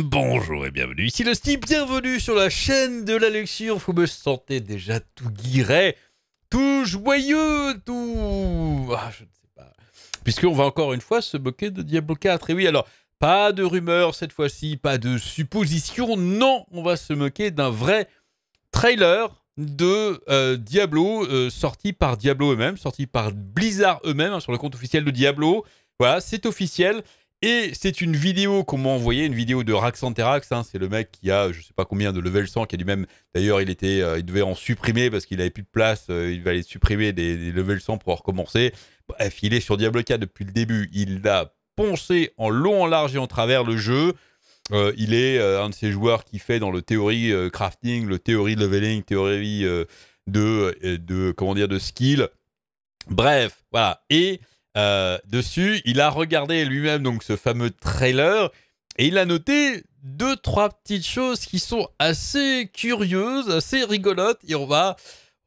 Bonjour et bienvenue, ici le Steve, bienvenue sur la chaîne de la lecture. Vous me sentez déjà tout guiré, tout joyeux, tout... Ah, je ne sais pas. Puisqu'on va encore une fois se moquer de Diablo 4. Et oui, alors, pas de rumeurs cette fois-ci, pas de suppositions. Non, on va se moquer d'un vrai trailer de euh, Diablo, euh, sorti par Diablo eux-mêmes, sorti par Blizzard eux-mêmes, hein, sur le compte officiel de Diablo. Voilà, c'est officiel. Et c'est une vidéo qu'on m'a envoyée, une vidéo de Raxanterax. Hein. c'est le mec qui a, je sais pas combien de level 100, qui a lui-même. D'ailleurs, il était, euh, il devait en supprimer parce qu'il n'avait plus de place. Euh, il va les supprimer des, level 100 pour recommencer. Bref, il est sur Diablo 4 depuis le début. Il a poncé en long, en large et en travers le jeu. Euh, il est un de ces joueurs qui fait dans le théorie crafting, le théorie leveling, théorie de, de comment dire de skill. Bref, voilà. Et euh, dessus. Il a regardé lui-même donc ce fameux trailer et il a noté deux trois petites choses qui sont assez curieuses, assez rigolotes et on va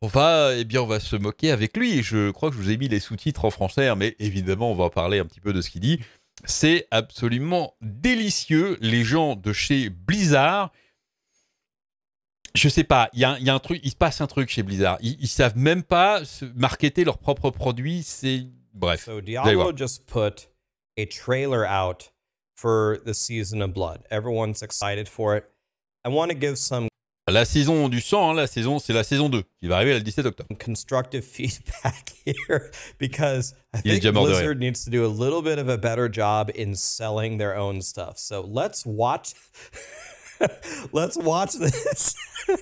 on va eh bien on va se moquer avec lui. Je crois que je vous ai mis les sous-titres en français, hein, mais évidemment on va parler un petit peu de ce qu'il dit. C'est absolument délicieux. Les gens de chez Blizzard je sais pas, il y, a un truc, il se passe un truc chez Blizzard. Ils, savent même pas se marketer leurs propres produits. C'est so Diablo just put a trailer out for the season of blood. Everyone's excited for it. I want to give some La saison du sang, hein, la saison, c'est la saison 2 qui va arriver le 17 octobre. Constructive feedback here because I Il think Blizzard needs to do a little bit of a better job in selling their own stuff. So let's watch let's watch this.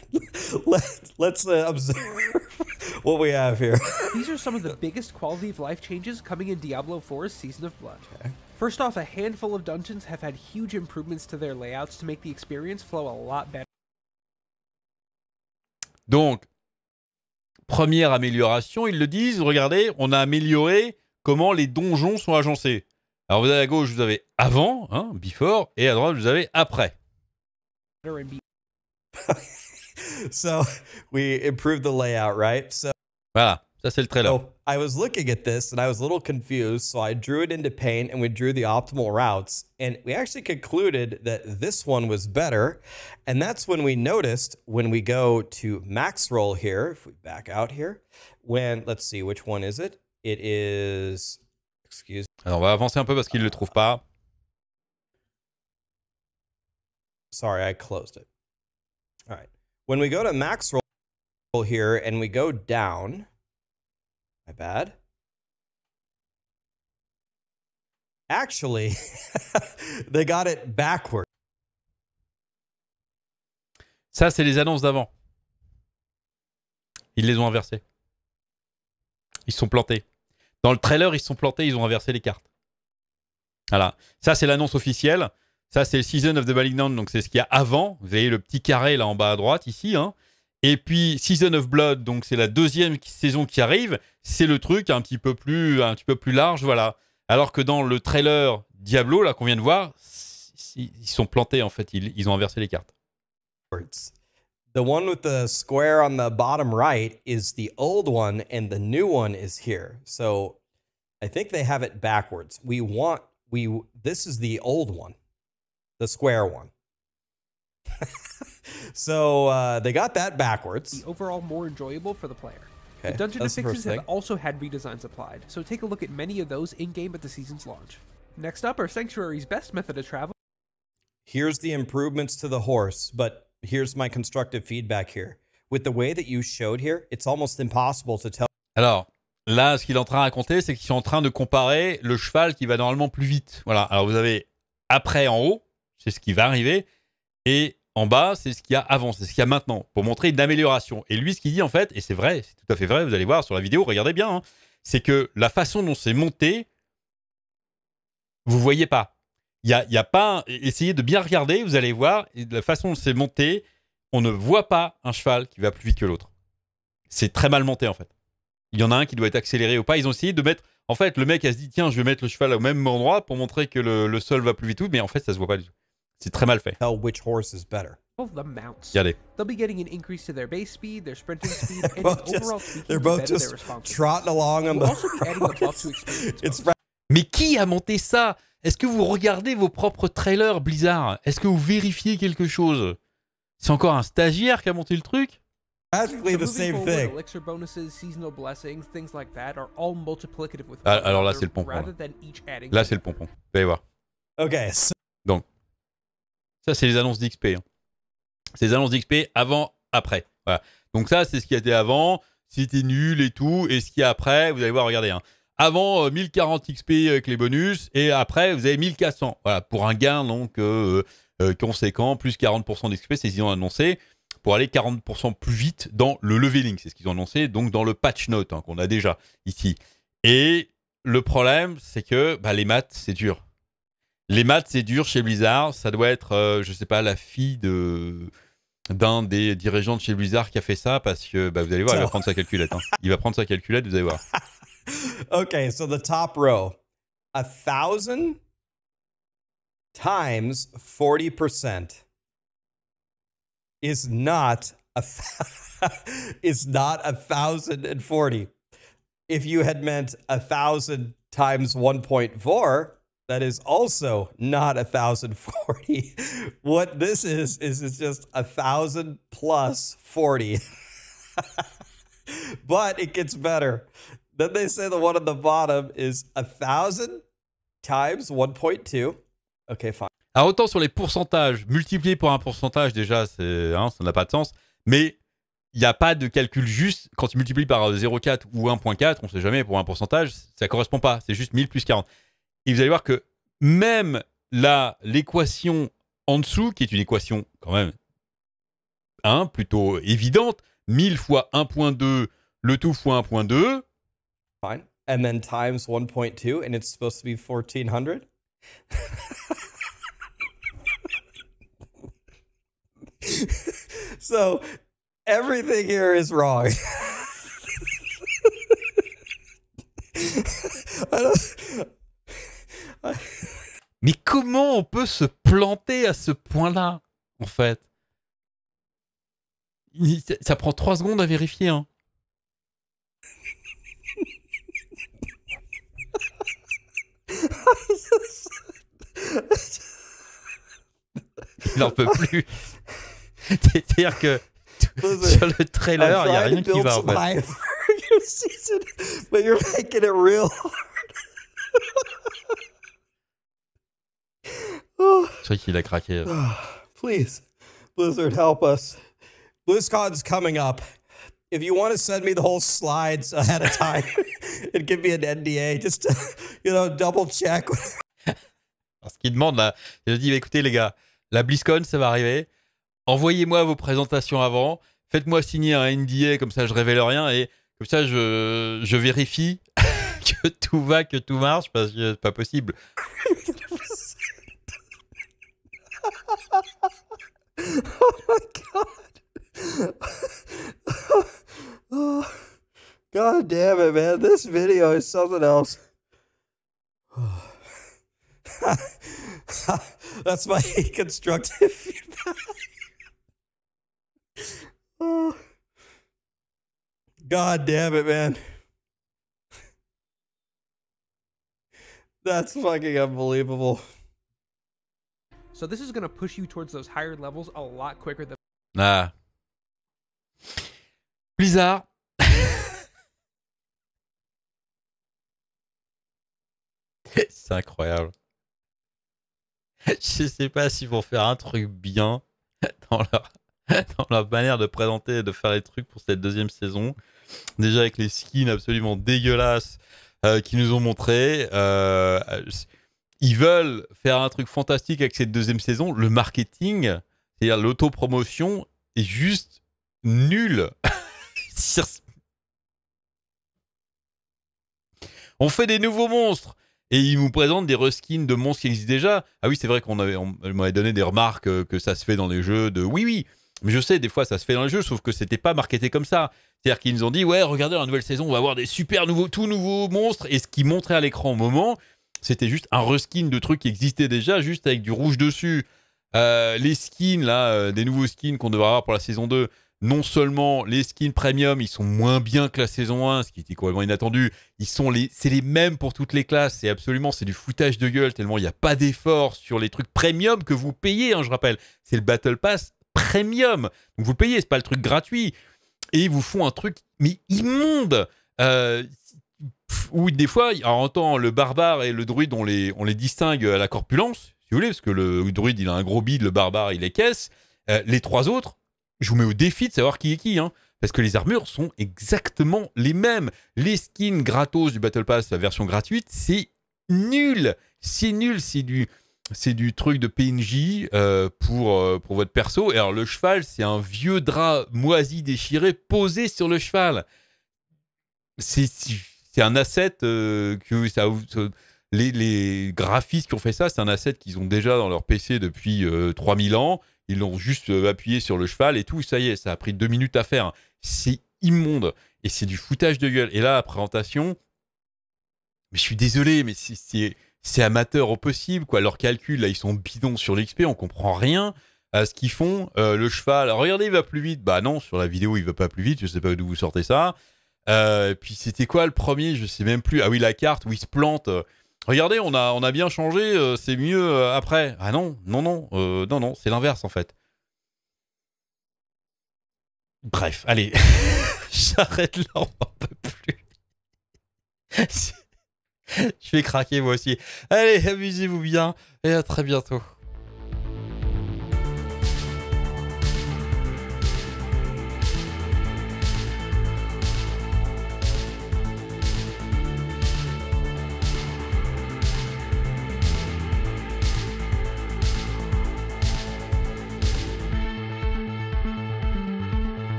Let, us uh, observe what we have here. These are some of the biggest quality of life changes coming in Diablo 4's Season of Blood. Okay. First off, a handful of dungeons have had huge improvements to their layouts to make the experience flow a lot better. Donc, première amélioration, ils le disent, regardez, on a amélioré comment les donjons sont agencés. Alors vous avez à gauche, vous avez avant, hein, before, et à droite, vous avez après. so we improved the layout, right? So Voilà, ça c'est le trailer. So, I was looking at this and I was a little confused, so I drew it into paint and we drew the optimal routes. And we actually concluded that this one was better. And that's when we noticed when we go to max roll here, if we back out here, when, let's see, which one is it? It is, excuse me. Alors on va avancer un peu parce qu'il ne le trouve pas. Sorry, I closed it. All right. When we go to max roll, here and we go down. My bad. Actually, they got it backward. Ça, c'est les annonces d'avant. Ils les ont inversées. Ils sont plantés. Dans le trailer, ils sont plantés, ils ont inversé les cartes. Voilà. Ça, c'est l'annonce officielle. Ça, c'est le Season of the Malignant, donc c'est ce qu'il y a avant. Vous voyez le petit carré là en bas à droite, ici. Hein. Et puis Season of Blood, donc c'est la deuxième saison qui arrive, c'est le truc un petit peu plus, un peu plus large, voilà. Alors que dans le trailer Diablo, là qu'on vient de voir, ils sont plantés en fait, ils, ils ont inversé les cartes. The one with the square on the bottom right is the old one, and the new one is here. So I think they have it backwards. We want we this is the old one, the square one. So uh, they got that backwards. Overall, more enjoyable for the player. Okay, the dungeon fixes have also had redesigns applied, so take a look at many of those in game at the season's launch. Next up are Sanctuary's best method of travel. Here's the improvements to the horse, but here's my constructive feedback here. With the way that you showed here, it's almost impossible to tell. Alors, là, ce qu'il est en train de raconter, c'est qu'ils sont en train de comparer le cheval qui va normalement plus vite. Voilà. Alors, vous avez après en haut, c'est ce qui va arriver, et en bas, c'est ce qu'il y a avant, c'est ce qu'il y a maintenant, pour montrer une amélioration. Et lui, ce qu'il dit en fait, et c'est vrai, c'est tout à fait vrai, vous allez voir sur la vidéo, regardez bien, hein, c'est que la façon dont c'est monté, vous voyez pas. Il n'y a, y a, pas. Essayez de bien regarder, vous allez voir, la façon dont c'est monté, on ne voit pas un cheval qui va plus vite que l'autre. C'est très mal monté en fait. Il y en a un qui doit être accéléré ou pas. Ils ont essayé de mettre. En fait, le mec a se dit tiens, je vais mettre le cheval au même endroit pour montrer que le, sol va plus vite, mais en fait, ça se voit pas du tout. C'est très mal fait. Tell which horse is better. Of the mounts. Regardez. They'll be getting an increase to their base speed, their sprinting speed, and just, overall speed. They're both just trotting along on the. Also It's Mais qui a monté ça Est-ce que vous regardez vos propres trailers, Blizzard Est-ce que vous vérifiez quelque chose C'est encore un stagiaire qui a monté le truc the same thing. Elixir bonuses, seasonal blessings, things like that are all multiplicative with. Ah, alors là, c'est le pompon. Là, c'est le pompon. Vous allez voir. Okay. Ça, c'est les annonces d'XP. ces hein. C'est les annonces d'XP avant, après. Voilà. Donc ça, c'est ce qui était avant. C'était nul et tout. Et ce qui est après, vous allez voir, regardez. Hein. Avant, 1040 euh, XP avec les bonus. Et après, vous avez 1400. Voilà, pour un gain donc euh, euh, conséquent, plus 40% d'XP, c'est ce qu'ils ont annoncé pour aller 40% plus vite dans le leveling. C'est ce qu'ils ont annoncé, donc dans le patch note hein, qu'on a déjà ici. Et le problème, c'est que bah, les maths, c'est dur. Les maths, c'est dur chez Blizzard. Ça doit être, je euh, je sais pas, la fille de d'un des dirigeants de chez Blizzard qui a fait ça parce que bah, vous allez voir, il va prendre sa calculette. Hein. Il va prendre sa calculette, vous allez voir. OK, so the top row, a thousand times 40% is not a is not a thousand and forty. If you had meant a thousand times one that is also not 1040. what this is, is it's just 1000 plus 40. but it gets better. Then they say the one at the bottom is 1000 times 1.2. Okay, fine. Alors autant sur les pourcentages, multiplier pour un pourcentage déjà, hein, ça n'a pas de sens. Mais il n'y a pas de calcul juste. Quand tu multiplies par 0,4 ou 1,4, on ne sait jamais pour un pourcentage, ça ne correspond pas. C'est juste 1000 plus 40. Et vous allez voir que même l'équation en dessous, qui est une équation quand même hein, plutôt évidente, 1000 fois 1.2, le tout fois 1.2. Fine. And then times 1.2, and it's supposed to be 1400. so everything here is wrong. I mais comment on peut se planter à ce point-là, en fait Ça prend trois secondes à vérifier. Hein. Il n'en peut plus. C'est-à-dire que sur le trailer, il n'y a rien qui va. En fait. but you're making Je vrai qu'il a craqué. Ah, please, Blizzard, help us. BlizzCon's coming up. If you want to send me the whole slides ahead of time and give me an NDA, just you know, double check. Ce qu'il demande là, il a dit bah, écoutez les gars, la BlizzCon ça va arriver. Envoyez-moi vos présentations avant. Faites-moi signer un NDA comme ça je révèle rien et comme ça je, je vérifie que tout va, que tout marche parce que c'est pas possible. oh my god. oh, god damn it, man. This video is something else. That's my constructive feedback. oh. God damn it, man. That's fucking unbelievable. So this is going to push you towards those higher levels a lot quicker than. Ah. Blizzard. C'est incroyable. Je sais pas s'ils vont faire un truc bien dans leur, manière de présenter et de faire les trucs pour cette deuxième saison. Déjà avec les skins absolument dégueulasses euh, qu'ils nous ont montrés. Euh, ils veulent faire un truc fantastique avec cette deuxième saison. Le marketing, c'est-à-dire l'autopromotion, est juste nul. on fait des nouveaux monstres et ils nous présentent des reskins de monstres qui existent déjà. Ah oui, c'est vrai qu'on m'avait donné des remarques euh, que ça se fait dans les jeux de oui, oui. Mais je sais, des fois, ça se fait dans les jeux, sauf que c'était pas marketé comme ça. C'est-à-dire qu'ils nous ont dit, ouais, regardez la nouvelle saison, on va avoir des super nouveaux, tout nouveaux monstres. Et ce qu'ils montraient à l'écran au moment, c'était juste un reskin de trucs qui existaient déjà, juste avec du rouge dessus. Euh, les skins, là, euh, des nouveaux skins qu'on devrait avoir pour la saison 2, non seulement les skins premium, ils sont moins bien que la saison 1, ce qui était complètement inattendu. Ils sont les, c'est les mêmes pour toutes les classes. C'est absolument, c'est du foutage de gueule tellement il n'y a pas d'effort sur les trucs premium que vous payez. Hein, je rappelle, c'est le Battle Pass premium. vous payez, c'est pas le truc gratuit. Et ils vous font un truc mais immonde. Euh, ou des fois, en entendant le barbare et le druide, on les, on les distingue à la corpulence, si vous voulez, parce que le druide, il a un gros bide, le barbare, il est caisse. Euh, les trois autres, je vous mets au défi de savoir qui est qui, hein, parce que les armures sont exactement les mêmes. Les skins gratos du Battle Pass, la version gratuite, c'est nul. C'est nul, c'est du, c'est du truc de PNJ euh, pour, euh, pour votre perso. Et alors, le cheval, c'est un vieux drap moisi déchiré posé sur le cheval. C'est c'est un asset euh, que ça, les, graphistes qui ont fait ça, c'est un asset qu'ils ont déjà dans leur PC depuis 3000 euh, ans. Ils l'ont juste euh, appuyé sur le cheval et tout. Ça y est, ça a pris deux minutes à faire. C'est immonde et c'est du foutage de gueule. Et là, la présentation, mais je suis désolé, mais c'est amateur au possible. quoi. Leurs calculs, là, ils sont bidons sur l'XP, on comprend rien à ce qu'ils font. le cheval, regardez, il va plus vite. Bah non, sur la vidéo, il va pas plus vite. Je ne sais pas d'où vous sortez ça. Euh, puis c'était quoi le premier Je sais même plus. Ah oui, la carte où il se plante. Regardez, on a, on a bien changé, euh, c'est mieux euh, après. Ah non, non, non, non, non, c'est l'inverse en fait. Bref, allez, j'arrête là, on peut plus. Je vais craquer moi aussi. Allez, amusez-vous bien et à très bientôt.